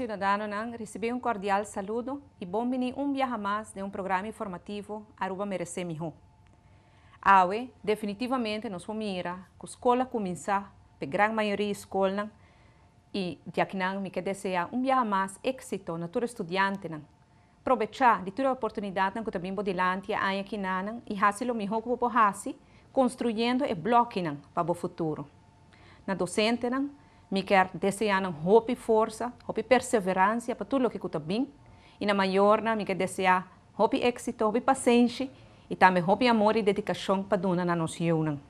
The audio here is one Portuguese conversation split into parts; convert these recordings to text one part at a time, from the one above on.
Cidadano NAN recebi um cordial saludo e bom um viaja mais de um programa informativo Aruba Merece Mijo. Aue, definitivamente, nos mira que a escola começar, a grande maioria da escola, e já que não me quer desejar um viaja mais êxito na tua estudante. Não. Aproveitar de toda a oportunidade que também vou delante a aqui não, e fazer o melhor que vou fazer, construindo e bloqueando para o futuro. Na docente, não, me quer desejar um hope força, hope perseverança para tudo o que está bem. E na maior, me quer desejar hope éxito, hope paciência e também hope amor e dedicação para dona na nossa união.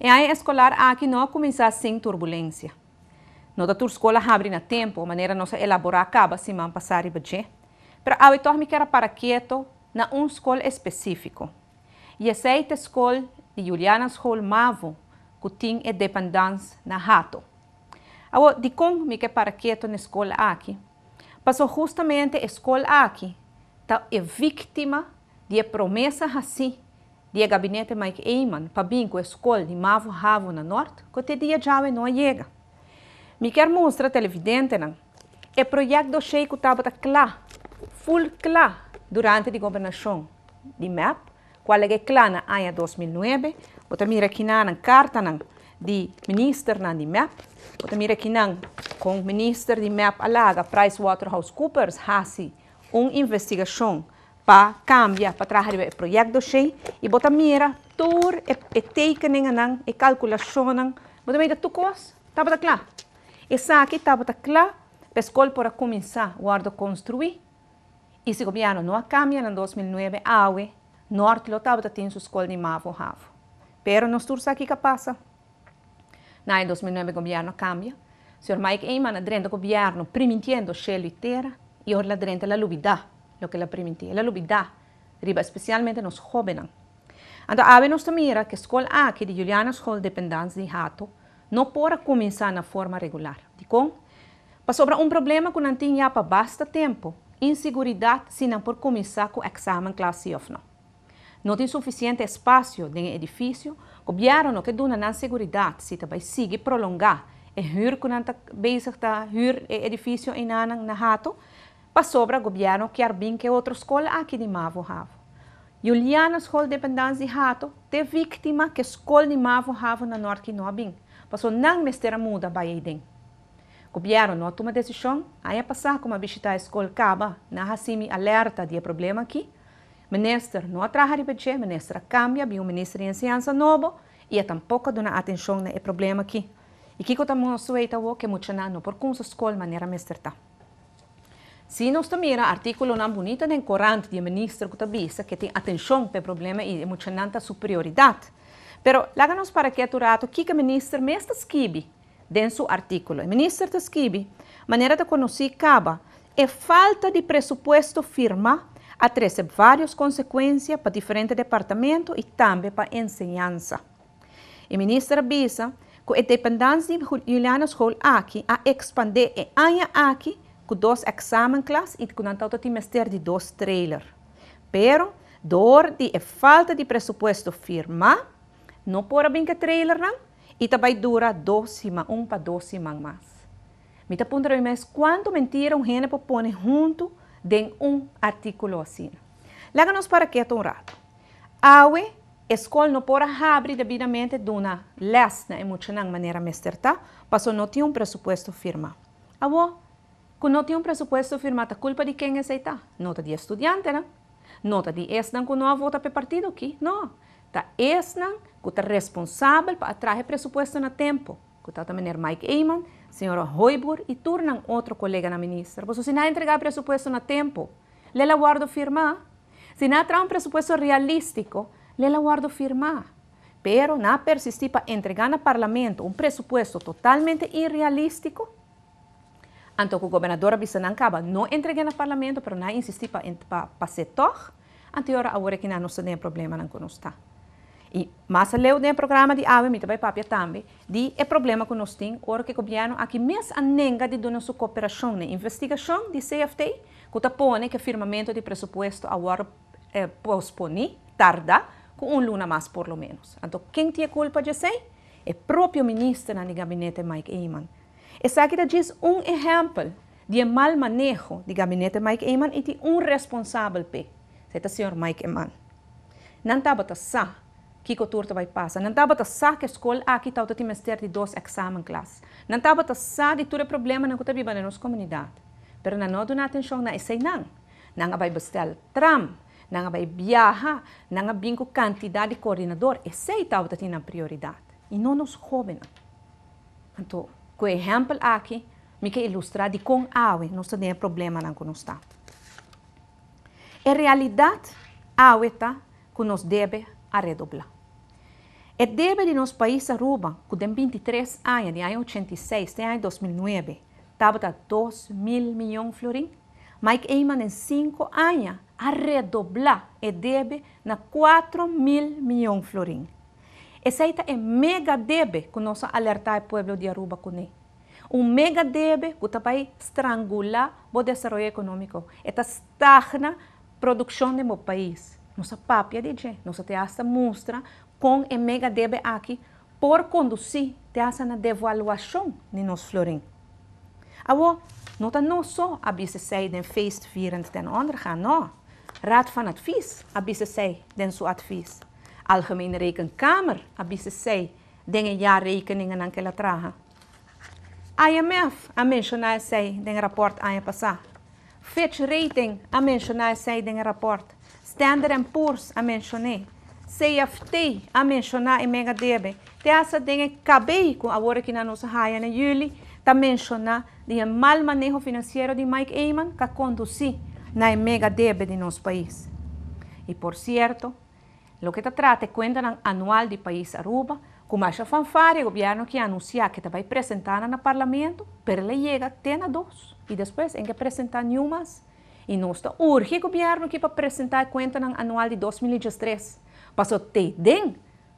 E aí, a escolar aqui não começar sem turbulência. Nota tua escola abre na tempo, a maneira nossa elaborar acaba se man passar e budget. Para a oitor me quer para quieto na um escola específico. E aceita escola de Juliana Scholl Mavo, que tem e na hato. Awo dikong mi ke paraketo na escola aqui, passou justamente a escola aqui, tá é vítima de promessas assim, de gabinete Mike Eiman, para bem com a escola de Mavo Ravo na Norte, que te dia já não chega. Me quer mostrar televidente, não? Né? É projeto do Sheik estava clá, full clá, durante a governação de MAP, qual é que é clá na 2009, Bota mira kinan ang carta nan de minister na di MEP. Bota mira kinan kung minister di MEP alaga PricewaterhouseCoopers hasi um investigação para cambia para trazer o projeto cheio e bota mira tur e, e tekeningen nang e calculationen bota mira tu cos tá bota clá, essa aqui tá bota clá pescol para começar o ardo construir e se governo não cambia em 2009 aue norte lotava tem sua escola de mavo ravo Pero nos tursa aqui que passa. Na 2009 o governo cambia. El Mike Eyman adrende o governo primintiendo cielo e terra e ora adrende la lubidá, lo que la permitia. la lubidá, riba especialmente nos jóvenes. Entonces, ave nos mira que la escola A, ah, que de Juliana School de Hato, no puede comenzar na forma regular. De com? Para sobre un problema que no ya pa basta tempo, inseguridad se comenzar por el examen examen classi of no. não tem suficiente espaço no edifício, o governo que dona na segurança se também sigue prolongar e hur kunanta bezig ta hur edifício em nanang na hato, pa sobra governo que arbin que outra escola aqui de Mavo Ravo. Juliana Escola de Dependência de Hato te vítima que escola de Mavo Ravo na norte no abin. Passou não mestera muda baiden. Governo não toma decisão, aí é passar como a visita a escola caba, na racimi alerta de problema aqui, Minister não atrahari budget, ministra cambia, vi um ministro de ensinança novo e tampouco dá atenção no problema aqui. E que contamos não sueita o que muito não por com sua escola maneira mesterta. Se nós tomira artigo não bonito nem corante de ministro que tabisa que tem atenção para problema e muito nanta superioridade. Pero laganos para que aturato que que ministro mestre esquibe dentro do artigo. O ministro esquibe maneira de conhecer acaba é falta de pressuposto firma atrece várias consequências para diferentes departamentos e também para a ensinança. O a ministra Bisa que a dependência de Juliana School aqui a expandir em anha aqui com dois examen classes e com um tanto trimestre de dois trailers. Pero, dor de a falta de presupuesto firma, não pora bem que trailer não, e também dura dois semanas, um para dois semanas mais. Me tá pondo mais quanto mentira um gênero põe junto de un artículo así. Láganos para que un rato. Awe, escol no pora abrir debidamente de una lesna mucha manera mesterta, paso no tiene un presupuesto firma. Awo, quando no tiene un presupuesto firma, ta culpa de es aceita? Nota de estudiante, No Nota de esnan que no vota para partido aquí, ¿no? Ta esnan que está responsable para presupuesto presupuesto na tempo. Que está manera Mike Eamon, Señora Hoibur y Turnan otro colega la ministra. Porque se não entregar presupuesto a le la guardo firmar. Si não trae un presupuesto realístico, la guardo firmar. Pero não persistir para entregar al parlamento un presupuesto totalmente irrealístico, que el gobernador no não que no parlamento, pero não insistir para pa, todo, Ante ahora agora que não tem problema não está. E, eh, mas leu o programa de AVE, mita vai papia também, de é problema que nós temos, hora que copiano, aqui mesmo a nega de nossa cooperação, né? investigação de CFT, que tá pone que firmamento de pressuposto agora é, pospone, tarda, com um luna mais por lo menos. Então, quem tinha culpa de sei? É próprio ministro no gabinete Mike Eman. Essa aqui diz um exemplo de mal manejo de gabinete Mike Eman e de um responsável, P. o senhor Mike Eman. Não estava tá kiko turta vai passa. Nan tabata sa que escola aqui está o trimestre de dois examen klas. Nan tabata sa de tudo problema na kuta biba na nossa Pero na nodo na atensyon na isay nang. Nang abay bestel tram, nang abay biyaha, nang abingo cantidade de coordenador, isay tao ta tinang prioridad. I nonos nos Anto, Então, com exemplo aqui, mi ke ilustra di com awe, não se problema na conosco. E realidad, awe tá, que nos debe, a redoblar. É e deve de nosso país Aruba, que tem 23 anos, de ano 86, de ano 2009, estava a 2 mil milhões de florins, mas que em 5 anos a redoblar é e deve na 4 mil milhões de florins. Essa é mega debe que nós alertar o povo de Aruba com ele. Um mega debe que para estrangular o desenvolvimento econômico. está estagna a produção do meu país nossa papia de nossa teasta mostra com e mega db aqui por conduzir teasta na devaluação de nos florim. agora nota não só a bisse sei den feist virend den ondergaan, não Raad van advies, a bisse sei den so advies. Algemene rekenkamer, a bisse sei den een jaarrekeningen aan kela traha. IMF, a mencionar sei den rapport aan passa. Fitch Rating, a mencionar sei den rapport. Standard PURS a mencioné, CFT a mencionar e mega debe, Te essa tem con ahora que na nossa en na Juli, mencionar de mal manejo financiero de Mike Eyman que conduci na e debe de nuestro país. Y por cierto, lo que te trata es cuenta anual de país Aruba, con más fanfare, el gobierno que anuncia que te presentar en el parlamento, pero le llega a tener dos, y en que que ni más. Inosta urge governo que para apresentar a conta anual de 2023. Passo te den,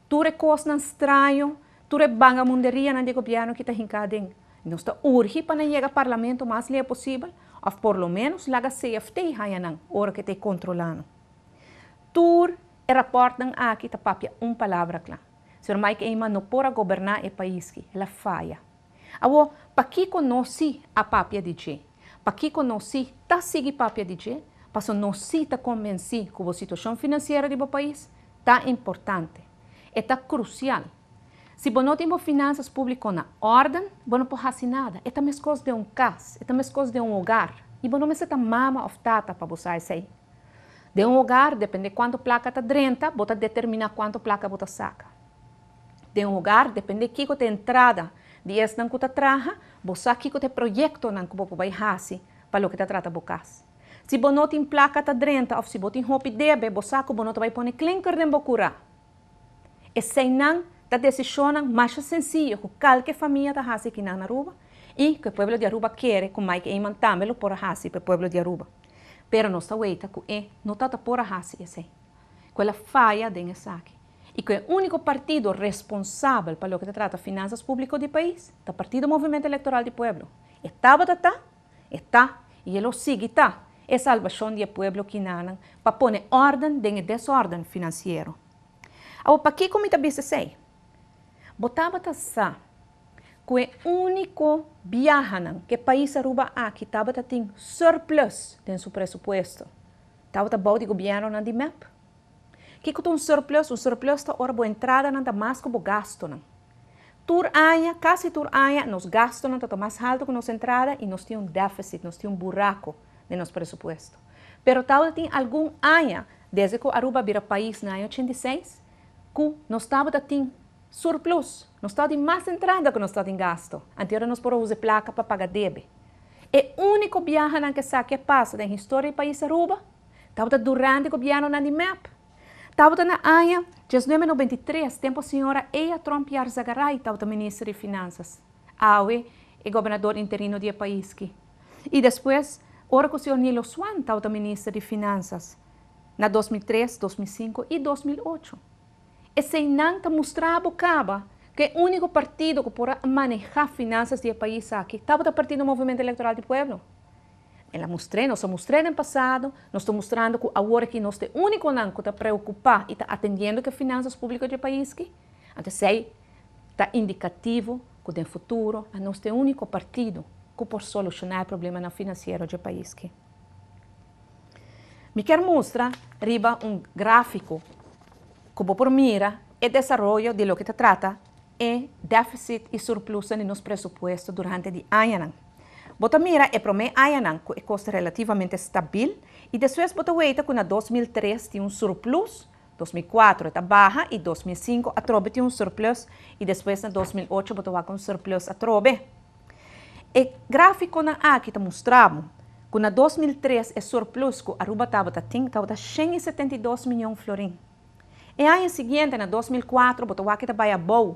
tu recos na estranho, tu rebanga munderia na de governo que te Nós Inosta urge para chegar ao parlamento mais lhe é possível, ou por lo menos laga CFT hayanan, hora que te controlando. relatório e raportam aqui ta papia um palavra clã. Sr. Mike Eima não pora governar o país que ela falha. Awo, pa que conosci a papia de para não se tá sigue papia de che, para não se tá convenci com a situação financeira do país, tá importante, é tá crucial. Se você não tem finanças públicas na ordem, você não pode fazer nada. É uma coisa de um caso, é uma coisa de um hogar. E você não precisa mama ou tata para você sair. De um hogar, depende de quanto placa está drenta, você determina quanto placa você saca. De um hogar, depende de que tem entrada dias nang kuta traha, bosaki ko te proyekto nang kubo bay hasi, palo kita trata bukas. Si bonotin placa ta drenta of si botin hopi debe, bosako bonoto bay pone klinker den bokura. E sei nang ta decisionan mais sencillo ku calque familia ta hasi kinang na Aruba y que el pueblo de Aruba quiere ku Mike Eiman tamelo por hasi pe pueblo de Aruba. Pero no sa weita ku e no tata por hasi ese. Quella falla den esaki. Y que el único partido responsable para lo que se trata finanzas públicas del país es el Partido Movimiento Electoral del Pueblo. Estava, está, está, y ele sigue, está. Es salvação del pueblo que pa para orden ordem el desordem financeiro. Agora, para que como BCC? se sei? que el único viajante que país Aruba a que estava, surplus en su presupuesto. Estava, está, bom de en el MEP. que tem um surplus, um surplus está orbo entrada não nada mais como gasto. Não. Tur anha, quase tur anha, nos gasto não está mais alto que nos entrada e nos tem um déficit, nos tem um buraco no nosso presupuesto. Pero tal tem algum anha, desde que Aruba vira país na ano 86, que nós estava tem surplus, nós estava mais entrada que nós estava em gasto. Anterior nós por usar placa para pagar debe. É único viagem que sabe que passa da história do país Aruba, estava durante o governo na NIMEP. Tauta na anha, 1993, tempo senhora Eia Trump Yarzagaray, tauta ministra de Finanças. Aue e governador interino de país. E depois, ora com o senhor Nilo Swan, tauta ministra de Finanças. Na 2003, 2005 e 2008. E sem nanta mostrava bocaba que o único partido que pode manejar finanças de país aqui, estava o Partido Movimento Eleitoral do Pueblo ela mostrei, nós mostrando no passado, nós estamos mostrando que agora que nós é o único ano que está preocupado e está atendendo as finanças públicas do país. Que, então, sei, está indicativo que no futuro nós é o único partido que pode solucionar o problema financeiro do país. Que. Me quero mostrar, riba, um gráfico que por mira e desenvolvimento de lo que se trata é déficit e surplus nos presupuestos durante o ano. Botamira é para mim Ayananco é costa relativamente estável e depois Botaweita com a 2003 tem um surplus, 2004 está baixa e 2005 a trobe tem um surplus e depois na 2008 Botawa com um surplus a trobe. E gráfico na A que está mostrando com a 2003 é surplus que Aruba estava tem estava 172 milhões de florim. E em seguinte, na 2004, Botawa que baia baixa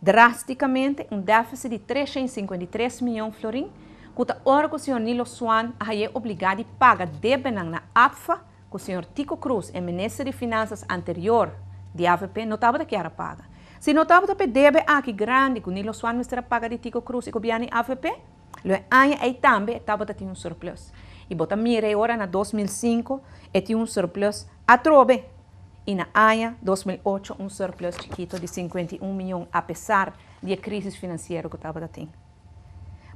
drasticamente um déficit de 353 milhões de florim Kuta ora ko senhor Nilo Swan haye é obrigado paga debenang na APFA o senhor Tico Cruz e ministro de Finanças anterior de AVP notava que era paga. Se notava ah, que debe aqui grande que Nilo Swan mistura paga de Tico Cruz e cobiani AVP, lo é anha e também estava que tinha um surplus. E bota mire ora na 2005 e tinha um surplus atrobe e na AIA 2008 um surplus chiquito de 51 milhões, apesar da crise financeira que estava tendo.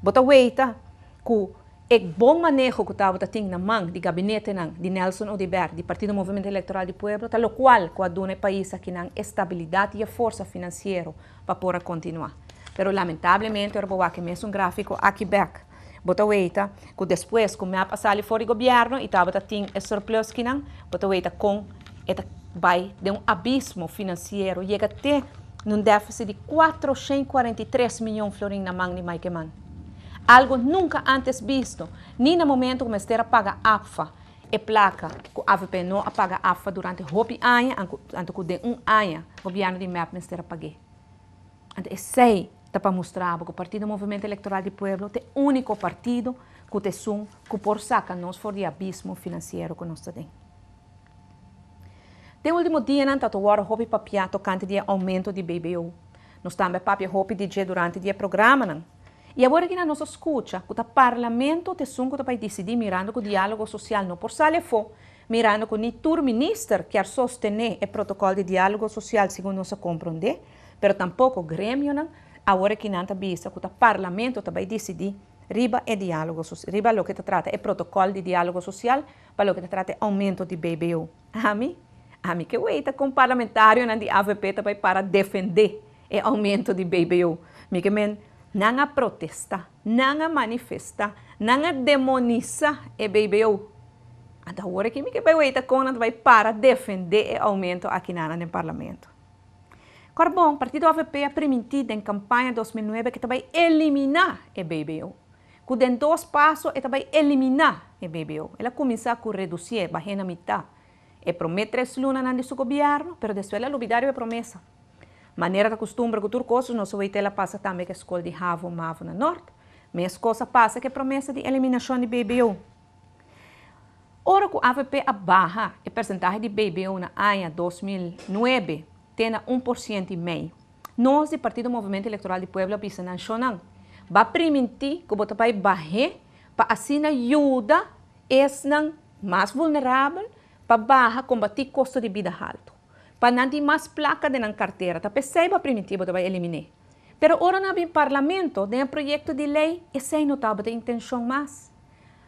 Bota weita que ek bom manejo que estava tendo na mão do gabinete nan, de Nelson Odiberg, de Partido Movimento Eleitoral do Pueblo, tal qual coaduna o país que na estabilidade e a força financeira para poder continuar. Pero lamentavelmente, eu vou aqui mesmo um gráfico aqui back. Bota oita, que depois que me a passar ali fora do governo, e estava tendo esse surplus que não, bota oita com, eta vai de um abismo financeiro, chega até num déficit de 443 milhões de florins na mão de Maikeman algo nunca antes visto, nem no momento como esteja paga AFA. E placa, que a AVP não paga AFA durante roupa ano, antes de um ano, o governo de MEP esteja pague. Antes, sei, está para mostrar que o Partido Movimento Eleitoral do Pueblo é o único partido que tem um que por saca nós for de abismo financeiro que nós temos. De último dia, não está agora o papia tocante de aumento de BBU. Nós também papia roupa DJ durante o programa, não? E agora que nos escuta, que o parlamento tem sun que vai decidir mirando com o diálogo social não por sale for, mirando que o ministro quer sostener o protocolo de diálogo social, segundo nós compreendemos, mas tampouco o Grêmio, não, agora que não está visto que o parlamento vai decidir riba é diálogo social, riba lo que trata é protocolo de diálogo social, para lo que trata é aumento de BBU. Ami, ami que oito com parlamentário na de AVP também para defender o aumento de BBU. que men, não a protesta, não a manifesta, não a demonizar e bebeu. Até hora que me que vai oita Conan vai para defender o aumento aqui na no parlamento. o Partido AVP é permitido em campanha 2009 que vai eliminar e bebeu. Com dois passos, ele vai eliminar BBU. bebeu. Ela começou a reduzir, vai na metade. E promete três lunas no seu governo, mas depois ela olvidar a é promessa maneira da costumbre com turcosos, nosso oitela passa também que a é escola de Ravo Mavo na Norte, mas coisa passa que a é promessa de eliminação de BBU. Ora que o AVP a é percentagem de BBU na anha 2009 tem 1% e meio. Nós, do Partido Movimento Eleitoral de Puebla, Bisanan Shonan, vai permitir que o Botapai barre para assim ajudar esses mais vulneráveis para barra combater custo de vida alto não ter mais placa de nan carteira. Ta peseba primitivo ta vai eliminar. Pero ora na bi parlamento, de um projeto de lei, e sei é notável de intenção mais.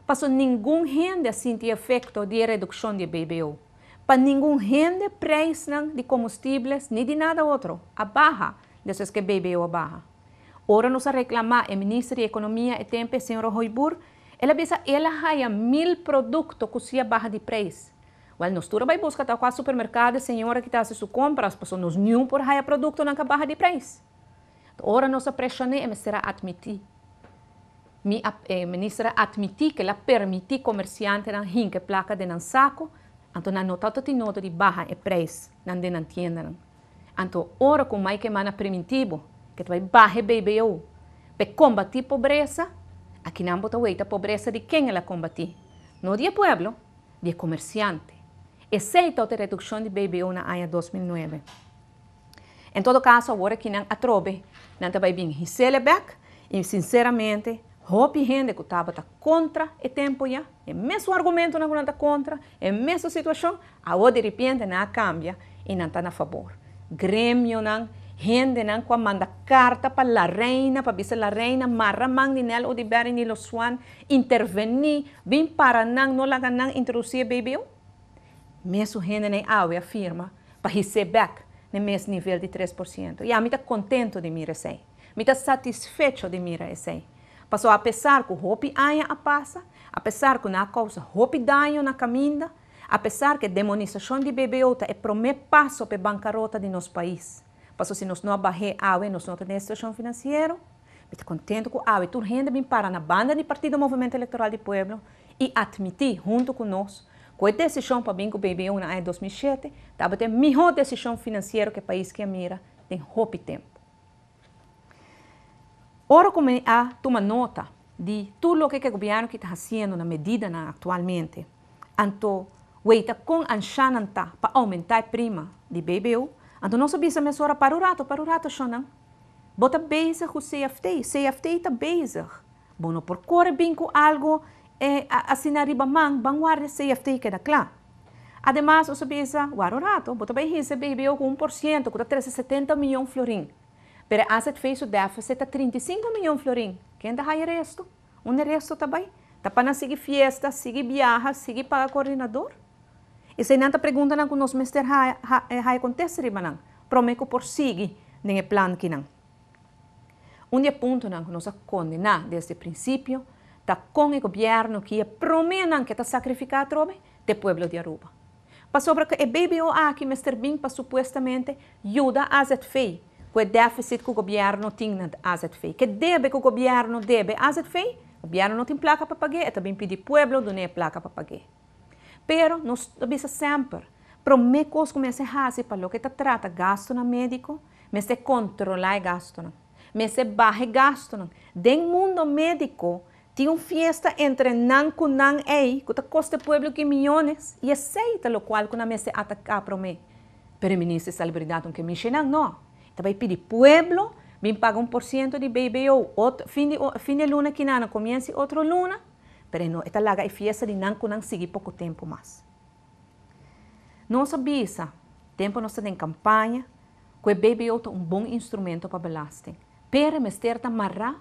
Passou nenhum a sentir efeito de redução de BBO. Para nenhum rende preço de combustíveis, nem de nada outro. A barra, dessas que BBO barra. Ora nos reclamar o ministro de Economia e Tempo, senhor Roibur, ela pensa ela raia mil produtos que se baixa de preço. vamos a buscar tal los supermercado, señora, que está sus compras, compra, as no não nenhum por raia produto na barra de Ahora Ora nos y me será admitir. Mi eh, ministra admitir que la permiti comerciante na placa de nan saco, anto na notato ti noto di baja e precio nan de nan tiendan. Anto ora más que mana primitivo, que tu baja BBO, pe combatir pobreza, aquí no bota a pobreza de quién la combate, No de pueblo, de comerciante. exceto a redução de BBO na ano 2009. Em todo caso, agora que não atrobe, não vai vir Gisele Beck, e sinceramente, Hopi gente que estava contra o é tempo já, é mesmo argumento não né, está contra, é mesma situação, agora de repente não cambia e não está a favor. Grêmio não, gente não que manda carta para a reina, para dizer a reina, marra mang nel ou de beren e los swan, intervenir, vim para não, não laga não introduzir BBO mesmo renda nem né? ah, água firma para receber no né? mesmo nível de 3%. E ah, eu estou contente de mira isso. Estou satisfeito de mira isso. Passou apesar que o roupa aia a passa, apesar que na causa roupa daio na caminha, apesar que a demonização de bebeota é o primeiro passo para a bancarrota de nosso país. Passou se nós não abarrer água, nós não temos situação financeira, estou contente com ah, a água, tu renda me para na banda de Partido Movimento Eleitoral do Pueblo e admitir junto conosco Con decisión para bingo baby una en 2007, estaba la melhor decisión financiera que o país que mira tem hope tempo. Ora como a toma nota de tudo o que, o governo está fazendo na medida na atualmente. Então, weita com anchananta para aumentar a prima de BBU, então não sabia se mesura para o rato, para o rato shonan. Bota beijar o CFT, CFT está beijar. Bom, por bem, com algo eh, é, asinaribamang bangwar CFT queda claro. Además, os o guarorato, boto bem recebeu com 1%, com 370 milhões de florim. Pero asset fez o déficit a 35 milhões de florim. Quem dá o resto? O resto também? Tá para seguir fiesta, seguir viaja, seguir pagar coordenador? E se nanta pergunta na nos mestre ha, ha, ha acontece ribanan, Prometo por seguir, nem plano que não. Um dia ponto não nos desde o princípio con el gobierno que promenan que está sacrificado trobe del pueblo de Aruba. Para sobre que el o aquí Mr. Bing para supuestamente ayuda a fe, que pues el déficit que el gobierno tiene a fe. que debe que el gobierno debe a fe? El gobierno no tiene placa para pagar, pide al pueblo no tiene placa para pagar. Pero nos avisa siempre, promete me coisas começam para lo que está trata gasto na médico, me se controlar gasto, me se el gasto. un mundo médico tem uma festa entre Nan con Nan Ei, que o pueblo que milhões, e aceita é lo cual que me se ataca pro me. Pero mi niña celebridad, que me não. no. Também pedi povo, me paga um por cento de BBO, outro, fim, de, fim de luna que nana, começa outro luna. mas não, esta larga é festa de Nan com Nan seguir pouco tempo mais. Nossa bisa, tempo nós tem campanha, que o BBO é um bom instrumento para belasting. Pero me está marra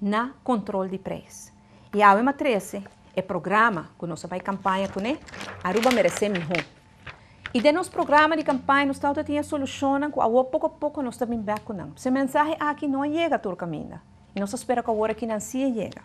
na controle de preço. E a uma 13 é programa que nós vai campanha com né? Aruba merece melhor. E de nosso programa de campanha, nós estamos tinha solucionando com a pouco a pouco nós também vai com não. Se mensagem ah, aqui não chega caminha e nós espera que agora que não se chega.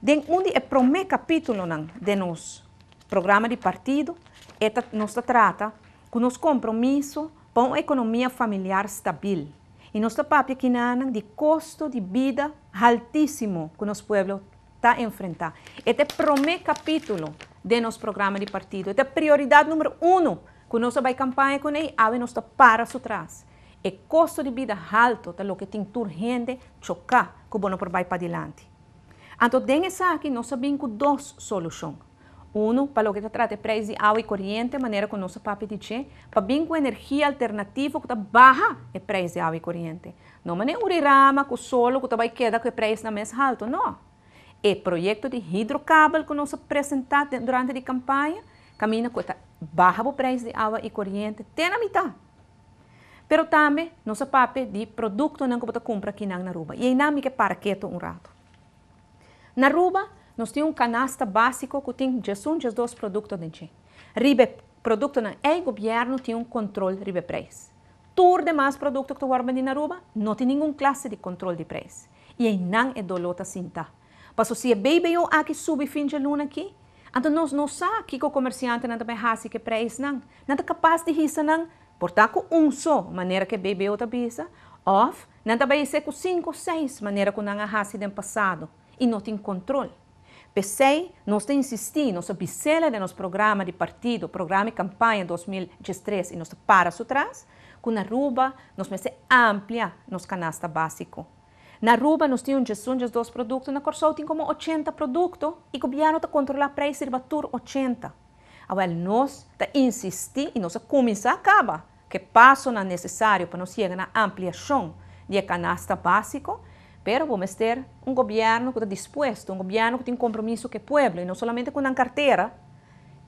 Den onde é primeiro capítulo não de nosso programa de partido, é nós trata com nosso compromisso com uma economia familiar estável. E nosso papo aqui não de custo de vida altísimo que pueblos pueblos está enfrentar. Este es capítulo de nuestro programa de partido. Esta prioridad número uno que nossa vai campaña con él. a está para atrás. El costo de vida alto lo lo que tem urgente chocar que o bom para adelante. para den en esa essa tenemos dos dos solución. Uno, per lo que se trata precio de agua y corriente, che il nostro papi dice, para bien con energía alternativa que baja el precio de agua e corriente. Non è un urirama, con solo, que vai queda que el precio es más alto, no. E il progetto di hidrocable che abbiamo presentato durante la campagna, cammina con questa baja il prezzo di agua e corriente, tem a mitad. Pero también nos papi de producto que compra aquí en Aruba. Y aí não me que para quieto un rato. Na Aruba, nós temos um canasta básico que tem de dois produtos dentro. Ribe produto na é governo tem um controle ribe preço. Todo demais produto que tu guarda na rua não tem nenhum classe de controle de preço. E aí não é dolota sinta. Mas se a baby eu aqui ah, sube fim de luna aqui, então nós não sabemos que o comerciante não tem hasse que preço não, não é capaz de risa não, portanto um só maneira que a baby eu tabisa, off, não também ser com cinco, seis maneira que não hasse no passado e não tem controle. PSEI nos insisti, nos bisela de nos programa de partido, programa e campanha 2013 e nos para atrás, com na Ruba nos mese amplia nos canasta básico. Na Ruba nos temos um gestão de dois produtos, na Corsol temos como 80 produtos e o governo está controlar preço e batur 80. Agora nós tá insistir e nós a acaba que passo não é necessário para nos chegar na ampliação de canasta básico Pero vamos a tener un gobierno que está dispuesto, un gobierno que tiene compromiso con el pueblo, y no solamente con la cartera.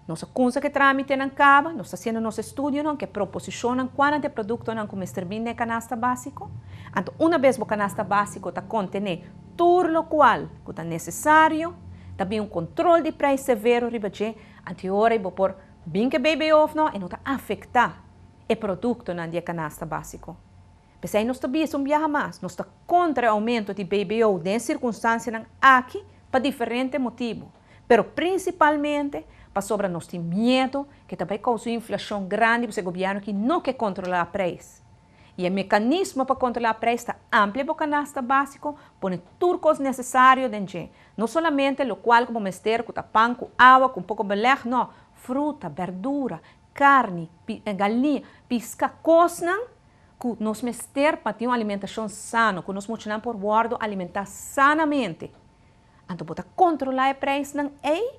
Nos coisa que tramite não acaba, nos haciendo nos estudio não, que cuánto que produto não como en el canasta básico. Anto una vez el canasta básico está contiene todo lo cual que está necesario, también un control de precio severo, ribadê, ante hora e por bien que bebe ovo, no e no está el producto produto na canasta básico. aí nós também somos mais. Nós estamos contra o aumento de BBO de circunstâncias aqui para diferentes motivos. Mas principalmente para sobre nós tem medo que também causou inflação grande para o governo que não quer controlar a preço. E o mecanismo para controlar a preço está amplo para o canasta básico, põe turcos necessários dentro. Não somente o qual como mestre com pão, com água, com um pouco de belé, não. Fruta, verdura, carne, eh, galinha, pisca, coisas que nós mesmos ter para ter uma alimentação sana, que nós mutinamos por guardo alimentar sanamente. Então, bota controlar a preço não é?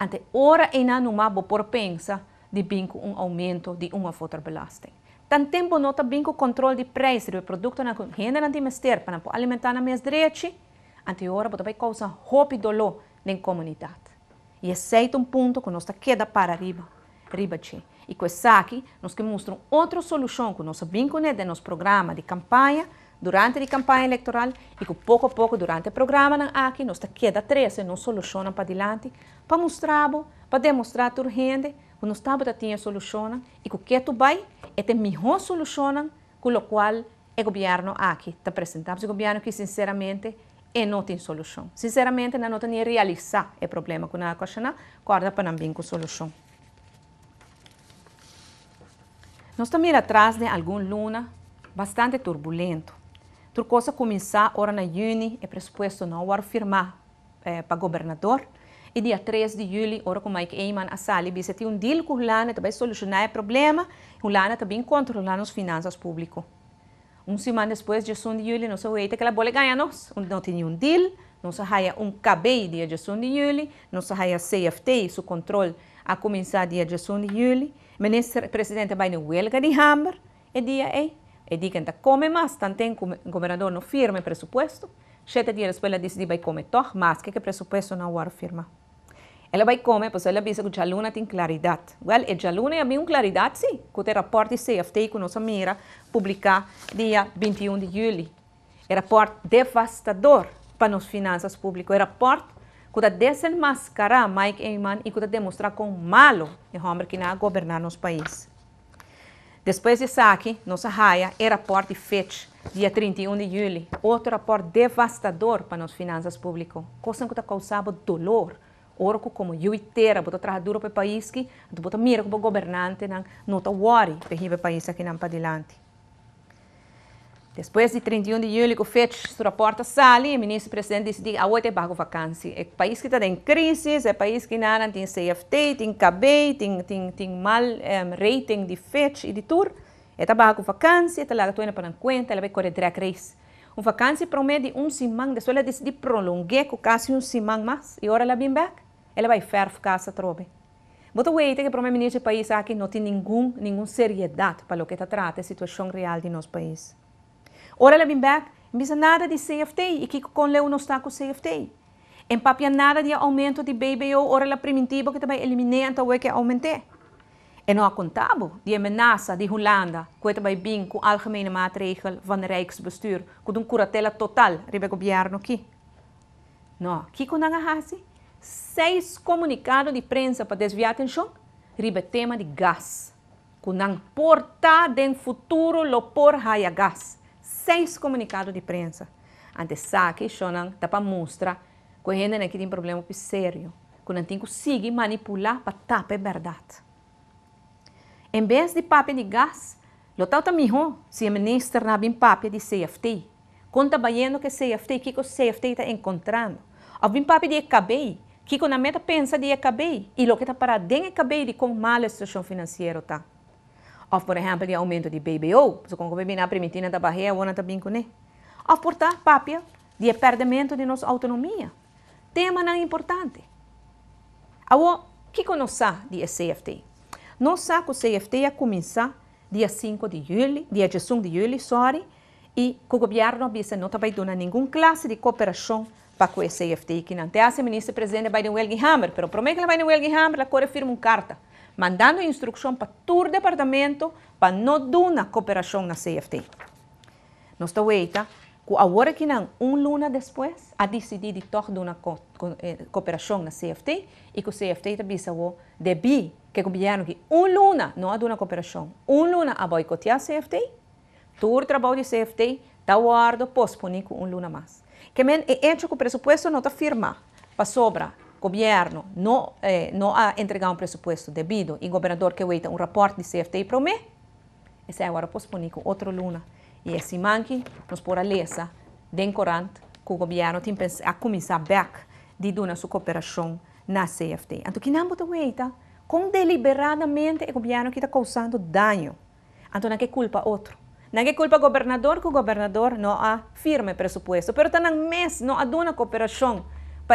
Ante ora e na numa bo por pensa de bem um aumento de uma belasting. Tan tempo nota bem controle de preço do produto na renda não tem ter para alimentar na minha direita, ante ora bota vai causar roupa e dolor na comunidade. E aceita um ponto que nós queda para riba, riba de. E com isso aqui, nós que mostram outra solução que nós vinculamos de nosso programa de campanha, durante a campanha eleitoral e que pouco a pouco durante o programa aqui nós queda três e não soluciona para adiante, para mostrar, para demonstrar a gente que nós estamos tinha solução e que o que tu vai é a melhor solução com a qual o governo aqui está apresentando. O governo que sinceramente e não tem solução. Sinceramente, não tem nem realizar o problema com nós temos, guarda para não vir com solução. Nós também atrás de né, algum luna bastante turbulento. Turcosa começar ora na junho é pressuposto não war firmar eh, para governador e dia 3 de julho ora com Mike Eyman a sali bisa um deal com o Hulana para solucionar o problema o Hulana também controlar as finanças públicas. Um semana depois de 1 de julho nós ouvimos que ela bola ganha nós, não tinha um deal, nós raia um cabei dia de 1 de julho, nós raia CFT, seu controle a começar dia de 1 de julho minister-president bij de wilga die hamer, eh? e dia e, e dicenta come mas tanten come governador no firme presupuesto, scelta di risposta di si vai come toch mas che presupuesto na war firma. Ela vai come, pois ela bisa que já luna tem claridade. Well, e já luna é bem claridade, sim, que o rapporto CFT que nossa mira publicar dia 21 de julho. É rapporto devastador para as finanças públicas, é rapporto cuida desenmascarar Mike Eman e cuida demonstrar com malo é homem que não governar nosso país. Depois de saque, nossa raia era porte fech dia 31 de julho, outro aporte devastador para nossas finanças públicas, coisa que causava dolor, orco como eu inteira, bota trabalhadora para o país que, bota mira o governante, não, está worry, para o país aqui não para adiante. Depois de 31 de julho, que fecha su reporte sale, el ministro presidente dice, a barco vacância. É El país que está em crise, é el país que não tiene CFT, tem KB, tem tiene, tem mal um, rating de fecha e de tour, está pago vacancia, está larga tuena para en cuenta, ela vai correr drag race. Uma vacância promete um semana, depois ela decide prolongar com quase um semana mais, e agora ela vem back, ela vai ferro casa trobe. Mas o que o primeiro-ministro do país aqui não tem nenhum, nenhum seriedade para o que está tratando a situação real de nosso país. Ora vem back, bisa nada de CFT, e que conleu não está com CFT. Em papia nada de aumento de BBO, ora la primitiva que também eliminei, então é que aumentei. há ook contabo, ameaça de die que kwet bij bing a algemene maatregel van Rijksbestuur, com uma curatela total ribe governo aqui. No, ki ku nanga hasi? Seis comunicados de prensa para desviar atenção, ribe tema de gás. Ku nang porta den futuro lo por gás seis comunicados de prensa. Antes, sa que shonan tapa mostra que gente que tem problema sério, que não tem consegue manipular para tapar a verdade. Em vez de papel de gás, lo tauta tá mijo se ministro não bem papel de CFT. Conta baiano que CFT, que o CFT está encontrando. O bem papel de EKB, que na meta pensa de EKB e lo que está para dentro de EKB de como mal a situação financeira está. Of, por exemplo, de aumento de BBO, se concorrer na primitina da barreira, ou na também Of, portanto, papia, de perdimento de nossa autonomia. Tema não importante. Agora, o que conhecemos de CFT? Nós sabemos que o CFT ia começar dia 5 de julho, dia 1 de julho, sorry, e o governo disse não vai dar nenhuma classe de cooperação para o CFT, que não tem a ministra-presidente Biden-Wilgenhammer, mas prometo que Biden-Wilgenhammer, a Coreia firma uma carta mandando instrucción para todo departamento para no dar cooperación en na CFT. Nosotros estamos eita, que un una luna después, a decidido de haya una co co la na CFT y que la CFT también disse que combinaram que un luna ha dado una cooperación, un luna a boicotear a CFT, todo el trabajo de CFT está guardado, posponido un un luna más. Que men, e hecho que presupuesto no está firmado para sobra governo não, eh, não ha entregado um presupuesto devido e o governador que oita um reporte de CFT para mim, esse é agora posponico outro luna. E esse manque nos por a lesa de encorante que o governo tem a começar back de dar sua cooperação na CFT. Então, que não bota oita, com deliberadamente o governo que está causando dano Então, não é culpa outro. Não é culpa do governador que o governador não ha firme presupuesto. mas também mês não há uma cooperação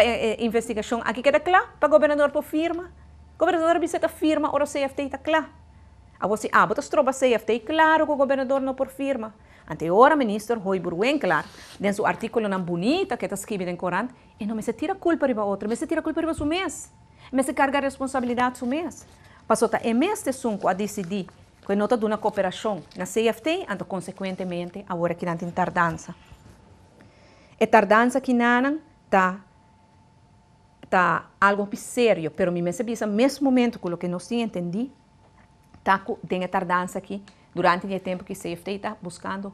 eh, eh, investigação aqui queda claro para o governador por firma. O governador da firma, ora o CFT está claro. agora você, ah, botas troba CFT, claro que o governador não por firma. Anteora, ministro Roy Burwen, claro, dentro do artículo não bonita que está escrito em Corante, e não me se tira culpa para outro, me se tira culpa para o mês. Me se carga a responsabilidade do mês. Passou tá, o mês de sunco a decidir que nota de uma cooperação na CFT, ando consequentemente agora que não tem tardança. E tardança que não está está algo serio, pero mi mesa pisa, mesmo momento con lo que no sí entendi tá, tem tardança aqui durante o tempo que safety está buscando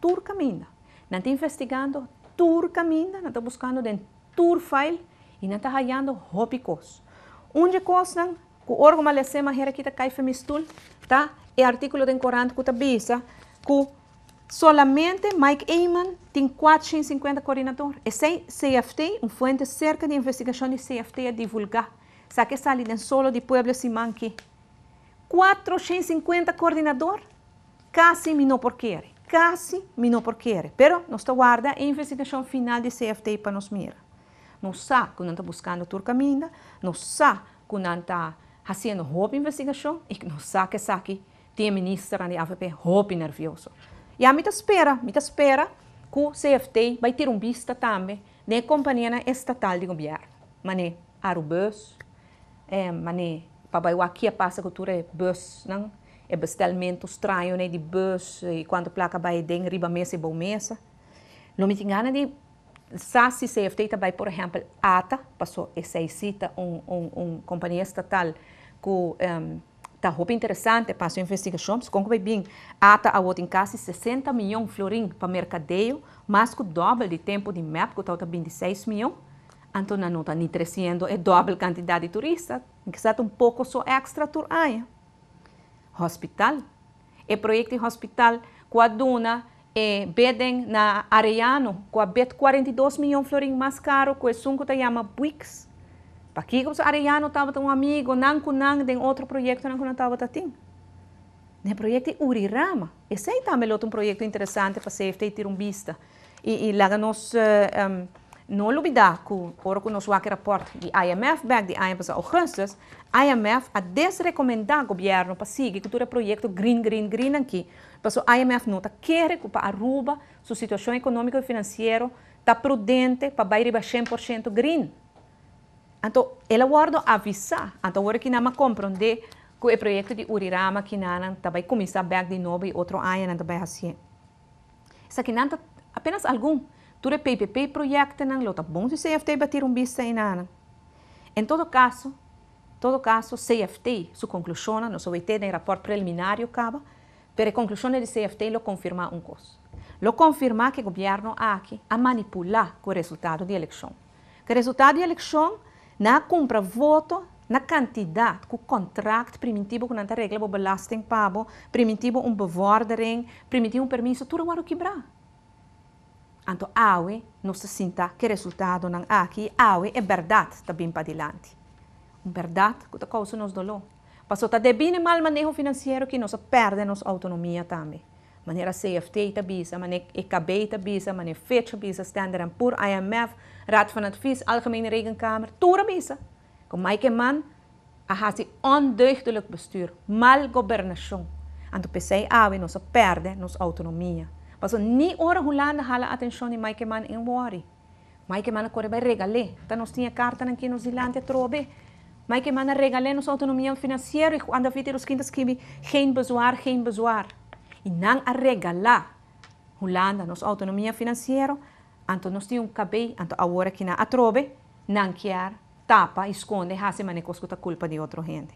tur caminda. Não está investigando tur caminda, não está buscando dentro tur file e não está hallando hobby cos. Onde cos não? O órgão malecema hierarquia cai femistul, tá? É artículo de encorante que está bisa, que Solamente Mike Eamon tem 450 coordenadores. E é sem CFT, uma fonte cerca de investigação de CFT a divulgar. Só que sai de solo de Pueblo Simanqui. 450 coordenadores? Quase me não porquê. Quase me não porquê. Pero nós guarda a investigação final de CFT para nos mirar. Não sabe que está buscando minda, não sabe que está fazendo roupa investigação e não sabe que sabe que tem ministra de AVP roupa nervioso. Ja mitä spera, mitä que o CFT vai ter um vista também de companhia estatal de governo. Mané arubus, é, eh, mané papai aqui a passa cultura é bus, não? É bastante estranho, né, de bus e quando placa vai den riba mesa e bom mesa. Não me engana de SASI CFT também, por exemplo, ATA, passou essa cita um, um, um companhia estatal com um, Tá roupa interessante, passou investigações, com que bem, ata a outra em casa 60 milhões florim para mercadeio, mais que o dobro de tempo de MEP, que está 26 milhões. Então, não está nem crescendo, é dobro a quantidade de turistas, que um pouco só extra por ano. Hospital. É projeto de hospital com a dona é, bedem na Arellano, com a bet 42 milhões florim mais caro, com o um que se chama Buix Aqui, como se Arellano estava com um amigo, Nankunang tem outro projeto, Nankunang estava tem. O projeto Urirama. Esse é também outro projeto interessante para safety e ter um vista. E, e lá nós uh, eh, um, não olvidar que, agora que nós vamos reporte de IMF, back de IMF de augustus, IMF a desrecomendar o governo para seguir que o projeto Green, Green, Green aqui. Mas o IMF não está querendo para Aruba, sua situação econômica e financeira está prudente para ir para 100% green. Anto ela guardo avisa, anto ora que nama compreende que o projeto de Urirama que nana também começar back de novo e outro ano nana também assim. Isso aqui nanta apenas algum. Ture PPP projeto nana bom bom se CFT bater um bicho em nana. Em todo caso, todo caso CFT, sua conclusão, nosso VT em rapport preliminar, acaba, pero conclusão de CFT lo confirma um cos. Lo confirma que o governo aqui a manipular o resultado de eleição. Que resultado de eleição na compra voto na quantidade que o contrato primitivo com a regra regla para belasting pabo, primitivo um bevordering, primitivo um permisso, tudo o quebrar. Anto awe, não se sinta que resultado não há aqui, awe é verdade está bem para diante. Um verdade que está causando nos dolor. Passou a debine mal manejo financeiro que nos perde nossa autonomia também. Wanneer CFT te biezen, wanneer EKB te biezen, wanneer Fitch te biezen, Standard Poor, IMF, Raad van Advies, Algemene Rekenkamer, toeren biezen. Kom, mijn man, hij ondeugdelijk bestuur, mal governación. En toen zei hij, we perden, onze autonomie. Pas niet horen hoe landen halen attention in Mike man in worry. Mas que mana correba regalé. Tá nós tinha carta aqui Zilante trobe. Mas man man regalé nos autonomie financeira e quando a vida dos quintas geen bezwaar, geen bezwaar. e não arregalar Holanda, nossa autonomia financeira, então nós temos cabelo, então agora que não atrobe, não quer, tapa, esconde, hace manecos a culpa de outra gente.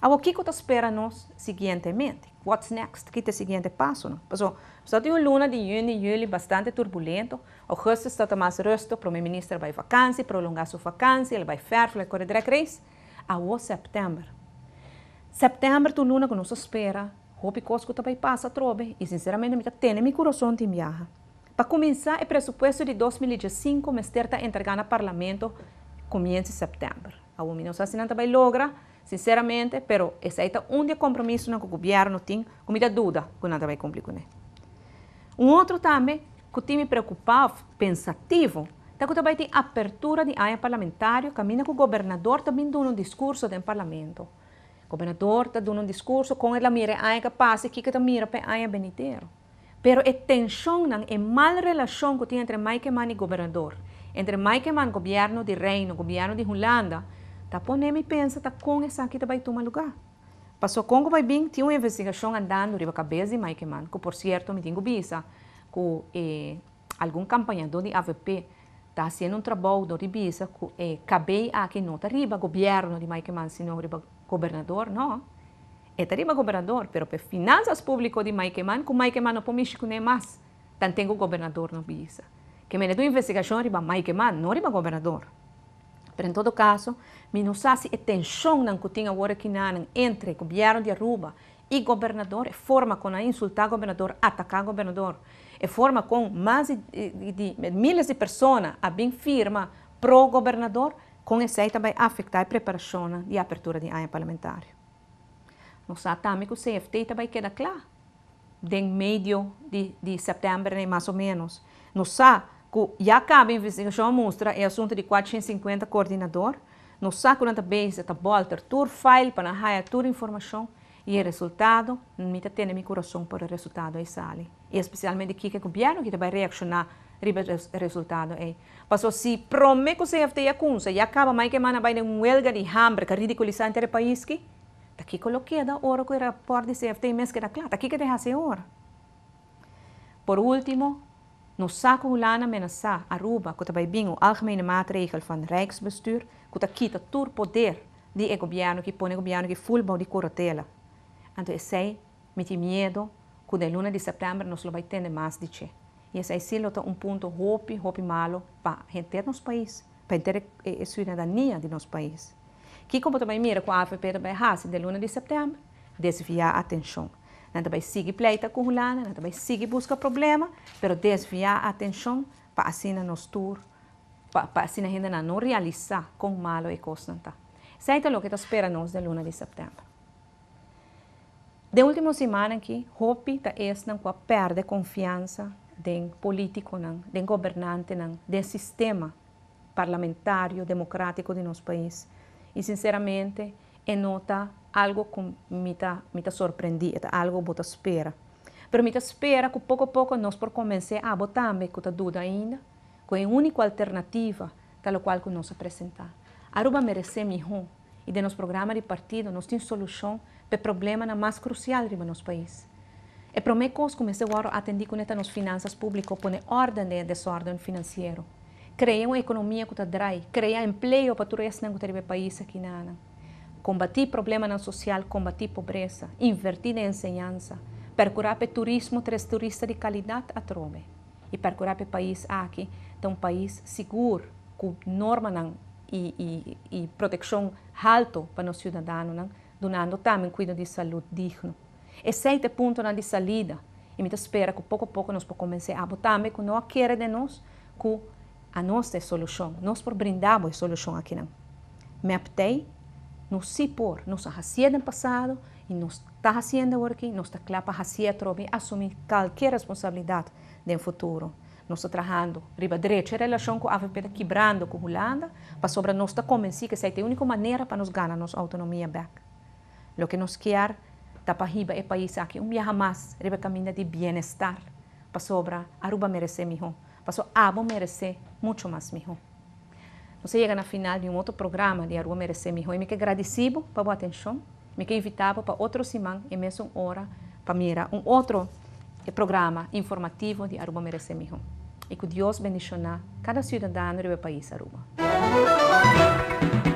Agora, o que está esperando seguintemente? What's next? Que é o seguinte passo? Não? Passou, oh, está de luna de junho e julho bastante turbulento, o resto está mais rosto, o primeiro-ministro vai vacância, prolongar sua vacância, ele vai ferro, ele corre de regresso, agora setembro. Setembro, tu luna que nos espera, Hopi Cosco também passa trobe e sinceramente amiga, tem meu coração de viaja. Para começar, o presupuesto de 2015 me está entregar ao Parlamento começo de setembro. A se Assassinante vai lograr, sinceramente, pero é um dia compromisso que o governo tem, com muita dúvida que não vai cumprir com ele. Um outro também, que o time preocupado, pensativo, Tako tá também tem abertura de área parlamentar, caminha com o governador também dando um discurso no parlamento. Governador está dando um discurso com ela mira ai que passa que está mira para ai beniteiro pero a é tensão não é mal relação que tem entre Mike Man e governador entre Mike Man governo de reino governo de Holanda tá ponendo me pensa tá com essa aqui tá vai tomar lugar passou com o vai bem tinha uma investigação andando riba cabeça de Mike Man que por certo me tenho visa que eh, algum campanhador de AVP está fazendo um trabalho de visa que eh, cabe aqui tá riba governo de Mike Man senhor riba Governador, não. Eu teria governador, pero para finanças públicas de Maiqueman, com Maiqueman não pode mexer nem mais. Então tem o governador não visa. Que me uma investigação riba Maiqueman, não riba governador. Pero em todo caso, me não sabe a tensão que tinha agora que na entre governo de Aruba e governador, é forma com a insultar governador, atacar governador, é forma com mais de, de, de milhares de pessoas a bem firma pro governador, com esse também afetar né, a preparação a abertura de ano parlamentar. não sabemos que o CFT também queda claro, em meio de, de setembro, né, mais ou menos. não sabemos que já cabe a investigação mostra é assunto de 450 coordenador. Nós sabemos também que volta o file para a toda informação e o resultado, não me tem meu coração para o resultado aí sale. E especialmente aqui que o governo que vai reaccionar ribet resultado ay. Eh. Paso si prome ko sa hafte yakun sa yakaba may ke mana bay ng huelga di hambre ka ridiculizante re país ki. Taki coloqué da oro ko rapor di CFT mes que da clara. Taki que deja se ora. Por último, no saco hulana menasa Aruba kuta bay bingo algemene maatregel van Rijksbestuur kuta kita tur poder di e gobiano ki pone gobiano ki fulbo di corotela. Anto e sei, meti miedo, kuda luna di settembre non lo vai tende mas di ce. E esse asilo é um ponto roupa, roupa malo para render nosso país, para render a cidadania de eh, nosso país. Que como também mira com a AFP da Berraça, de luna de setembro, desviar a atenção. Não também seguir pleita com Hulana, não também seguir busca problema, mas desviar a atenção para assim nos tour, para, para assim a gente não realizar com malo e constante. Senta o que está esperando de luna de setembro. De última semana aqui, Hopi está esta com a perde confiança den político, den gobernante, del sistema parlamentario democrático de nuestro país. Y sinceramente, nota algo que me sorprendió, algo que espera. Pero me espera que poco a poco nos por comenzar a votar con la duda ainda, con la única alternativa tal cual que nos presenta. Aruba merece mejor y de nuestro programa de partido nos tiene solución para el problema más crucial de nuestro país. E é para me cos come se guaro atendi con nos finanças público pone ordem de desordem financeiro. Crea uma economia que está dry, cria emprego para tu resto no país aqui na Ana. Combati problema na social, combati pobreza, inverti na enseñanza, percurar para turismo três turistas de qualidade a trove. E percurar para país ah, aqui, então um país seguro, com norma e, e, e proteção alto para os cidadãos, donando também cuidado de saúde digno e sete ponto na de saída. E me espera que pouco a pouco nós possamos começar a botar que não quer de nós que a nossa solução, nós por brindar a solução aqui não. Me aptei, nós se por, nós fazia no passado e nós está fazendo aqui, nos está claro para fazer assumir qualquer responsabilidade no futuro. Nós está trabalhando riba direita, a relação com a AVP está quebrando com a Holanda, para sobre nós está convencido que essa é a única maneira para nós ganhar nossa autonomia back. Lo que nós quer Tapahiba é país aqui, um viaja mais, rebe caminha de bem-estar para sobra, Aruba merece, mijo, para sua Abo merece muito mais, mijo. Você chega na final de um outro programa de Aruba merece, mijo, e me que agradecibo para boa atenção, me que invitava para outro simão e mesmo hora para mirar um outro eh, programa informativo de Aruba merece, mijo. E que Deus bendicionar cada cidadão do país Aruba.